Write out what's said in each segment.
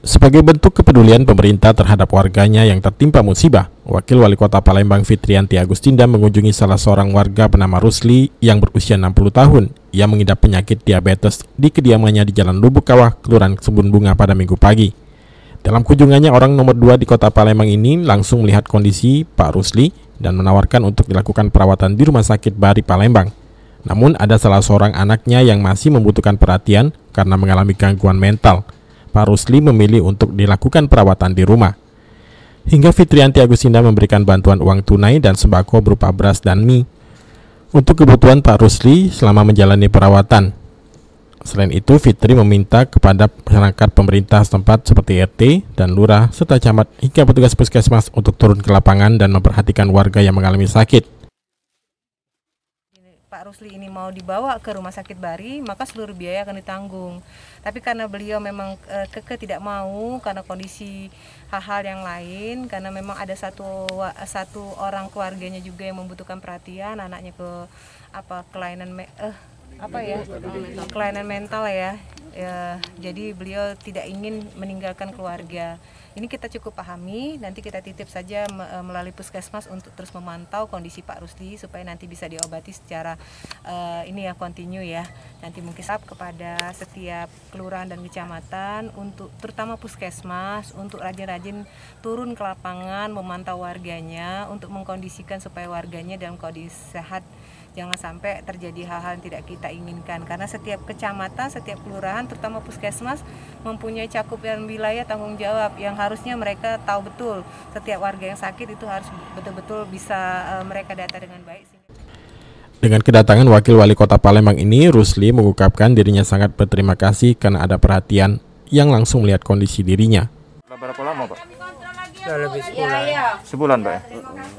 Sebagai bentuk kepedulian pemerintah terhadap warganya yang tertimpa musibah, Wakil Wali Kota Palembang Fitrianti Agustinda mengunjungi salah seorang warga bernama Rusli yang berusia 60 tahun. Ia mengidap penyakit diabetes di kediamannya di Jalan Lubuk Kawah, Kelurahan Kebun Bunga pada minggu pagi. Dalam kunjungannya, orang nomor dua di kota Palembang ini langsung melihat kondisi Pak Rusli dan menawarkan untuk dilakukan perawatan di Rumah Sakit Bari Palembang. Namun ada salah seorang anaknya yang masih membutuhkan perhatian karena mengalami gangguan mental, Pak Rusli memilih untuk dilakukan perawatan di rumah. Hingga Fitrianti Agusinda memberikan bantuan uang tunai dan sembako berupa beras dan mie untuk kebutuhan Pak Rusli selama menjalani perawatan. Selain itu, Fitri meminta kepada masyarakat pemerintah setempat seperti RT dan lurah serta camat hingga petugas puskesmas untuk turun ke lapangan dan memperhatikan warga yang mengalami sakit. Rusli ini mau dibawa ke rumah sakit Bari, maka seluruh biaya akan ditanggung. Tapi karena beliau memang e, keke tidak mau karena kondisi hal-hal yang lain, karena memang ada satu satu orang keluarganya juga yang membutuhkan perhatian, anaknya ke apa kelainan me, eh apa ya? Kelainan mental ya ya, jadi beliau tidak ingin meninggalkan keluarga ini kita cukup pahami nanti kita titip saja eh, melalui puskesmas untuk terus memantau kondisi Pak Rusdi supaya nanti bisa diobati secara uh, ini ya continue ya nanti mungkin sab kepada setiap kelurahan dan kecamatan untuk terutama puskesmas untuk rajin-rajin turun ke lapangan memantau warganya untuk mengkondisikan supaya warganya dalam kondisi sehat jangan sampai terjadi hal-hal yang tidak kita inginkan karena setiap kecamatan, setiap kelurahan, terutama puskesmas mempunyai cakupan wilayah tanggung jawab yang harusnya mereka tahu betul setiap warga yang sakit itu harus betul-betul bisa eh, mereka data dengan baik. Dengan kedatangan Wakil Wali Kota Palembang ini, Rusli mengungkapkan dirinya sangat berterima kasih karena ada perhatian yang langsung melihat kondisi dirinya. Berapa lama, Pak? Ya, sudah lebih iya, sebulan. Iya. Sebulan, Pak ya?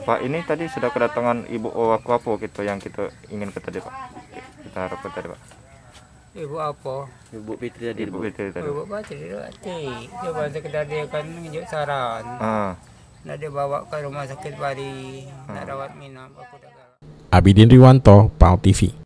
Pak, ini tadi sudah kedatangan Ibu Owaku gitu yang kita ingin tadi, Pak. Iya, kita harapkan tadi, Pak. Ibu apa? Ibu Fitri tadi. Ibu Fitri tadi. Ibu Fitri tadi. Coba sekedar dia kan menunjuk saran. Ah. Nah, dia bawa ke rumah sakit pari, ah. nak rawat minum aku tak Abidin Riwanto, PAL TV.